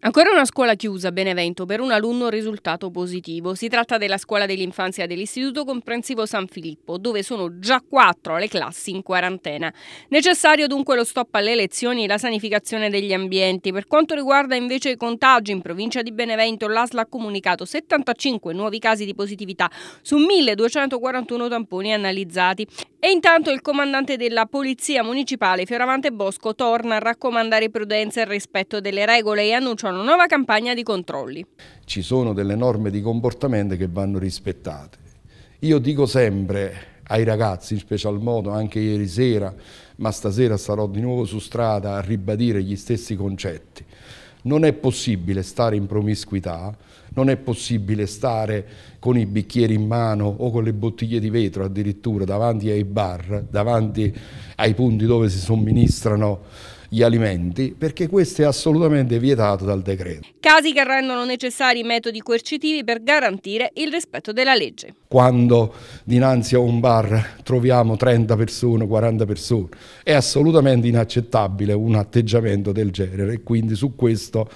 Ancora una scuola chiusa a Benevento per un alunno risultato positivo. Si tratta della scuola dell'infanzia dell'Istituto Comprensivo San Filippo, dove sono già quattro le classi in quarantena. Necessario dunque lo stop alle lezioni e la sanificazione degli ambienti. Per quanto riguarda invece i contagi, in provincia di Benevento l'ASL ha comunicato 75 nuovi casi di positività su 1241 tamponi analizzati e intanto il comandante della Polizia Municipale Fioravante Bosco torna a raccomandare prudenza e rispetto delle regole e annuncia una nuova campagna di controlli. Ci sono delle norme di comportamento che vanno rispettate. Io dico sempre ai ragazzi, in special modo anche ieri sera, ma stasera sarò di nuovo su strada a ribadire gli stessi concetti. Non è possibile stare in promiscuità non è possibile stare con i bicchieri in mano o con le bottiglie di vetro addirittura davanti ai bar, davanti ai punti dove si somministrano gli alimenti, perché questo è assolutamente vietato dal decreto. Casi che rendono necessari metodi coercitivi per garantire il rispetto della legge. Quando dinanzi a un bar troviamo 30 persone, 40 persone, è assolutamente inaccettabile un atteggiamento del genere e quindi su questo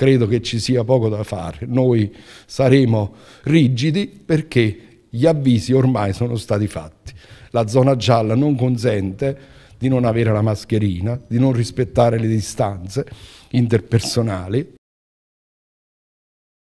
credo che ci sia poco da fare. Noi saremo rigidi perché gli avvisi ormai sono stati fatti. La zona gialla non consente di non avere la mascherina, di non rispettare le distanze interpersonali